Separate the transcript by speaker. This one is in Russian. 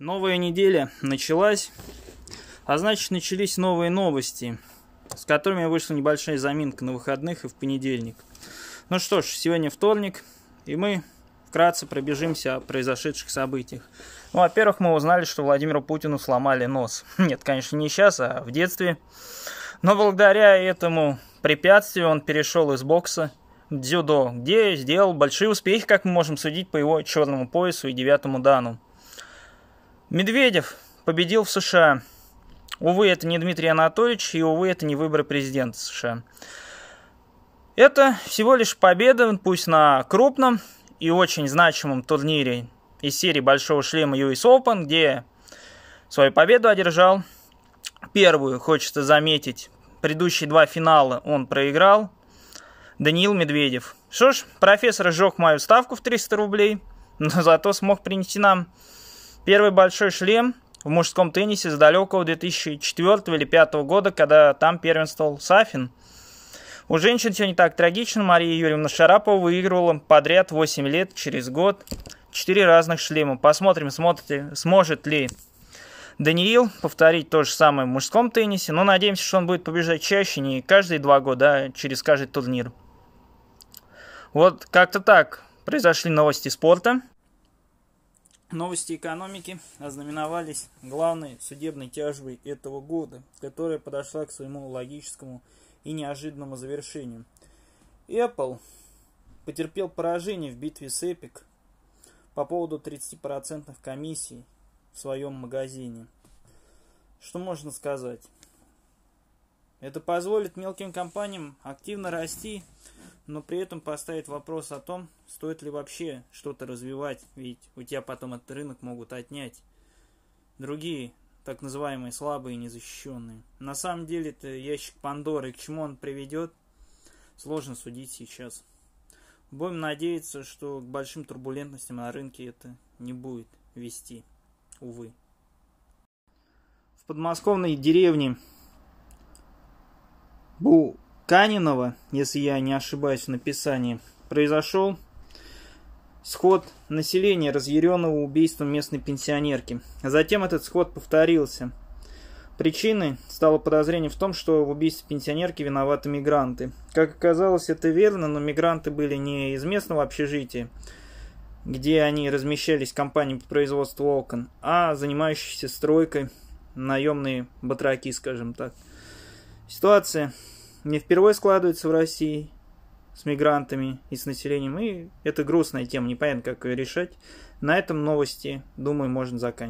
Speaker 1: Новая неделя началась, а значит начались новые новости, с которыми я вышла небольшая заминка на выходных и в понедельник. Ну что ж, сегодня вторник, и мы вкратце пробежимся о произошедших событиях. Ну, во-первых, мы узнали, что Владимиру Путину сломали нос. Нет, конечно, не сейчас, а в детстве. Но благодаря этому препятствию он перешел из бокса в дзюдо, где сделал большие успехи, как мы можем судить по его черному поясу и девятому дану. Медведев победил в США. Увы, это не Дмитрий Анатольевич, и, увы, это не выборы президента США. Это всего лишь победа, пусть на крупном и очень значимом турнире из серии Большого шлема US Open, где свою победу одержал. Первую, хочется заметить, предыдущие два финала он проиграл. Даниил Медведев. Что ж, профессор сжег мою ставку в 300 рублей, но зато смог принести нам Первый большой шлем в мужском теннисе с далекого 2004 или 2005 года, когда там первенствовал Сафин. У женщин все не так трагично. Мария Юрьевна Шарапова выигрывала подряд 8 лет через год. 4 разных шлема. Посмотрим, смотрите, сможет ли Даниил повторить то же самое в мужском теннисе. Но надеемся, что он будет побеждать чаще, не каждые два года, а через каждый турнир. Вот как-то так произошли новости спорта. Новости экономики ознаменовались главной судебной тяжбой этого года, которая подошла к своему логическому и неожиданному завершению. Apple потерпел поражение в битве с Epic по поводу 30% комиссий в своем магазине. Что можно сказать? Это позволит мелким компаниям активно расти но при этом поставить вопрос о том, стоит ли вообще что-то развивать, ведь у тебя потом этот рынок могут отнять. Другие, так называемые слабые и незащищенные. На самом деле это ящик Пандоры, к чему он приведет, сложно судить сейчас. Будем надеяться, что к большим турбулентностям на рынке это не будет вести, увы. В подмосковной деревне Бу Канинова, если я не ошибаюсь в написании, произошел сход населения, разъяренного убийством местной пенсионерки. Затем этот сход повторился. Причиной стало подозрение в том, что в убийстве пенсионерки виноваты мигранты. Как оказалось, это верно, но мигранты были не из местного общежития, где они размещались в компании по производству окон, а занимающиеся стройкой наемные батраки, скажем так. Ситуация не впервые складывается в России с мигрантами и с населением. И это грустная тема, непонятно, как ее решать. На этом новости, думаю, можно заканчивать.